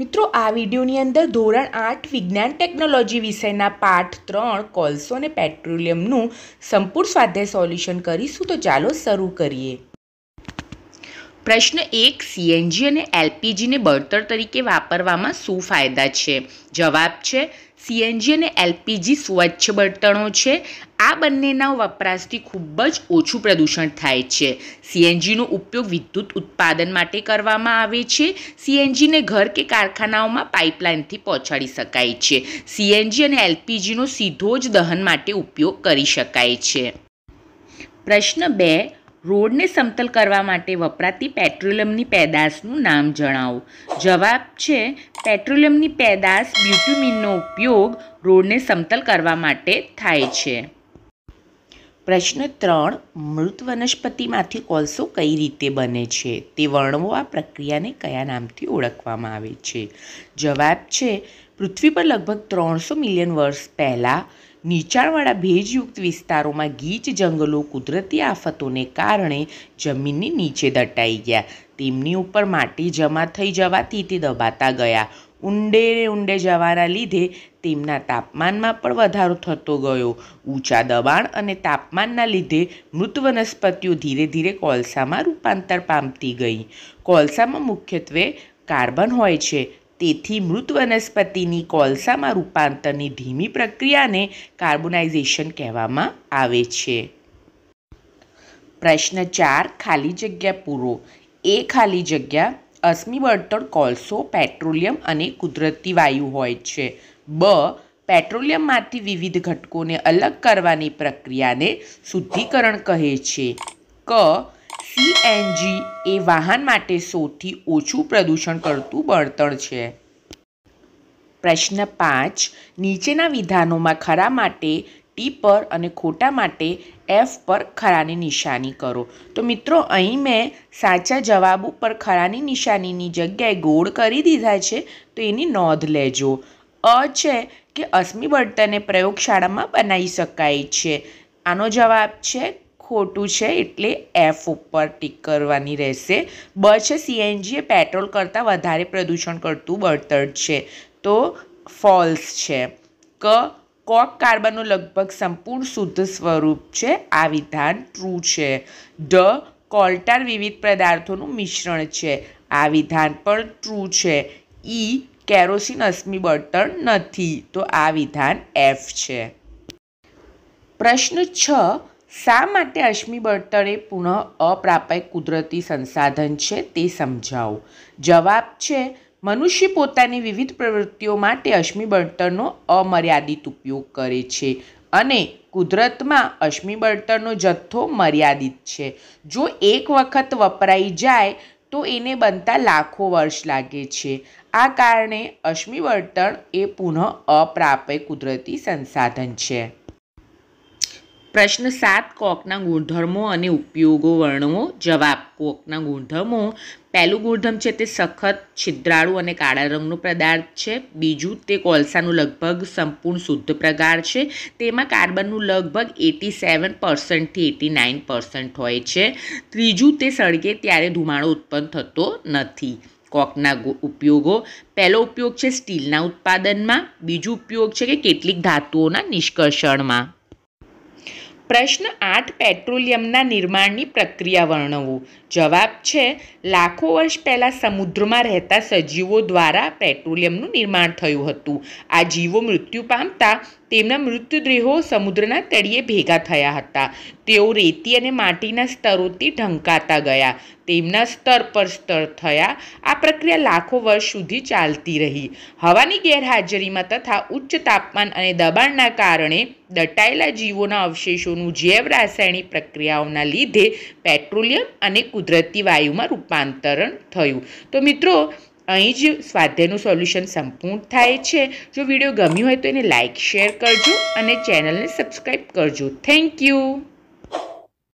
મિત્રો આ વિડીયોની અંદર ધોરણ આઠ વિજ્ઞાન ટેકનોલોજી વિષયના પાઠ ત્રણ કોલસો અને પેટ્રોલિયમનું સંપૂર્ણ સ્વાધ્યાય સોલ્યુશન કરીશું તો ચાલો શરૂ કરીએ પ્રશ્ન એક સીએનજી અને એલપીજીને બળતણ તરીકે વાપરવામાં શું ફાયદા છે જવાબ છે સીએનજી અને એલપીજી સ્વચ્છ બળતણો છે આ બંનેના વપરાશથી ખૂબ જ ઓછું પ્રદૂષણ થાય છે સીએનજીનો ઉપયોગ વિદ્યુત ઉત્પાદન માટે કરવામાં આવે છે સીએનજીને ઘર કે કારખાનાઓમાં પાઇપલાઇનથી પહોંચાડી શકાય છે સીએનજી અને એલપીજીનો સીધો જ દહન માટે ઉપયોગ કરી શકાય છે પ્રશ્ન બે રોડને સમતલ કરવા માટે વપરાતી પેટ્રોલિયમની પેદાશનું નામ જણાવો જવાબ છે પેટ્રોલિયમની પેદાશ બ્યુટ્યુમિનનો ઉપયોગ રોડને સમતલ કરવા માટે થાય છે પ્રશ્ન ત્રણ મૃત વનસ્પતિમાંથી કોલસો કઈ રીતે બને છે તે વર્ણવો આ પ્રક્રિયાને કયા નામથી ઓળખવામાં આવે છે જવાબ છે પૃથ્વી પર લગભગ ત્રણસો મિલિયન વર્ષ પહેલાં નીચાણવાળા ભેજયુક્ત વિસ્તારોમાં ગીચ જંગલો કુદરતી આફતોને કારણે જમીનની નીચે દટાઈ ગયા તેમની ઉપર માટી જમા થઈ જવાથી તે દબાતા ગયા ઊંડે ઊંડે જવાના લીધે તેમના તાપમાનમાં પણ વધારો થતો ગયો ઊંચા દબાણ અને તાપમાનના લીધે મૃત વનસ્પતિઓ ધીરે ધીરે કોલસામાં રૂપાંતર પામતી ગઈ કોલસામાં મુખ્યત્વે કાર્બન હોય છે તેથી મૃત વનસ્પતિની કોલસામાં રૂપાંતરની ધીમી પ્રક્રિયાને કાર્બોનાઇઝેશન કહેવામાં આવે છે પ્રશ્ન ચાર ખાલી જગ્યા પૂરો એ ખાલી જગ્યા અશ્મિ બળતણ કોલસો પેટ્રોલિયમ અને કુદરતી વાયુ હોય છે બ પેટ્રોલિયમમાંથી વિવિધ ઘટકોને અલગ કરવાની પ્રક્રિયાને શુદ્ધિકરણ કહે છે ક સીએનજી એ વાહન માટે સૌથી ઓછું પ્રદૂષણ કરતું બળતણ છે પ્રશ્ન પાંચ નીચેના વિધાનોમાં ખરા માટે ટી પર અને ખોટા માટે એફ પર ખરાની નિશાની કરો તો મિત્રો અહીં મેં સાચા જવાબ ઉપર ખરાની નિશાનીની જગ્યાએ ગોળ કરી દીધા છે તો એની નોંધ લેજો અ છે કે અશ્મિ બળતરને પ્રયોગશાળામાં બનાવી શકાય છે આનો જવાબ છે ખોટું છે એટલે એફ ઉપર ટીક કરવાની રહેશે બ છે સીએનજી એ પેટ્રોલ કરતાં વધારે પ્રદૂષણ કરતું બળતણ છે તો ફોલ્સ છે ક કોક કાર્બનનું લગભગ સંપૂર્ણ શુદ્ધ સ્વરૂપ છે આ વિધાન ટ્રુ છે ડ કોલ્ટાર વિવિધ પદાર્થોનું મિશ્રણ છે આ વિધાન પણ ટ્રુ છે ઈ કેરોસીન અશ્મી બળતણ નથી તો આ વિધાન એફ છે પ્રશ્ન છ શા માટે અશ્મી બળતણ એ પુનઃ અપ્રાપ્ય કુદરતી સંસાધન છે તે સમજાવો જવાબ છે મનુષ્ય પોતાની વિવિધ પ્રવૃત્તિઓ માટે અશ્મી બળતણનો અમર્યાદિત ઉપયોગ કરે છે અને કુદરતમાં અશ્મી બળતણનો જથ્થો મર્યાદિત છે જો એક વખત વપરાઈ જાય તો એને બનતા લાખો વર્ષ લાગે છે આ કારણે અશ્મી બળતણ એ પુનઃ અપ્રાપ્ય કુદરતી સંસાધન છે પ્રશ્ન સાત કોકના ગુણધર્મો અને ઉપયોગો વર્ણવો જવાબ કોકના ગુણધર્મો પહેલું ગુણધર્મ છે તે સખત છિદ્રાળુ અને કાળા રંગનો પદાર્થ છે બીજું તે કોલસાનું લગભગ સંપૂર્ણ શુદ્ધ પ્રકાર છે તેમાં કાર્બનનું લગભગ એટી સેવન પર્સન્ટથી એટી નાઇન પર્સન્ટ હોય છે ત્રીજું તે સળગે ત્યારે ધુમાડો ઉત્પન્ન થતો નથી કોકના ઉપયોગો પહેલો ઉપયોગ છે સ્ટીલના ઉત્પાદનમાં બીજું ઉપયોગ છે કે કેટલીક ધાતુઓના નિષ્કર્ષણમાં પ્રશ્ન આઠ પેટ્રોલિયમના નિર્માણની પ્રક્રિયા વર્ણવો જવાબ છે લાખો વર્ષ પહેલાં સમુદ્રમાં રહેતા સજીવો દ્વારા પેટ્રોલિયમનું નિર્માણ થયું હતું આ જીવો મૃત્યુ પામતા તેમના મૃતદેહો સમુદ્રના તળિયે ભેગા થયા હતા તેઓ રેતી અને માટીના સ્તરોથી ઢંકાતા ગયા તેમના સ્તર પર સ્તર થયા આ પ્રક્રિયા લાખો વર્ષ સુધી ચાલતી રહી હવાની ગેરહાજરીમાં તથા ઉચ્ચ તાપમાન અને દબાણના કારણે દટાયેલા જીવોના અવશેષોનું જૈવ રાસાયણિક પ્રક્રિયાઓના લીધે પેટ્રોલિયમ અને કુદરતી વાયુમાં રૂપાંતરણ થયું તો મિત્રો અહીં જ સ્વાધ્યાયનું સોલ્યુશન સંપૂર્ણ થાય છે જો વિડીયો ગમ્યું હોય તો એને લાઇક શેર કરજો અને ચેનલને સબસ્ક્રાઈબ કરજો થેન્ક યુ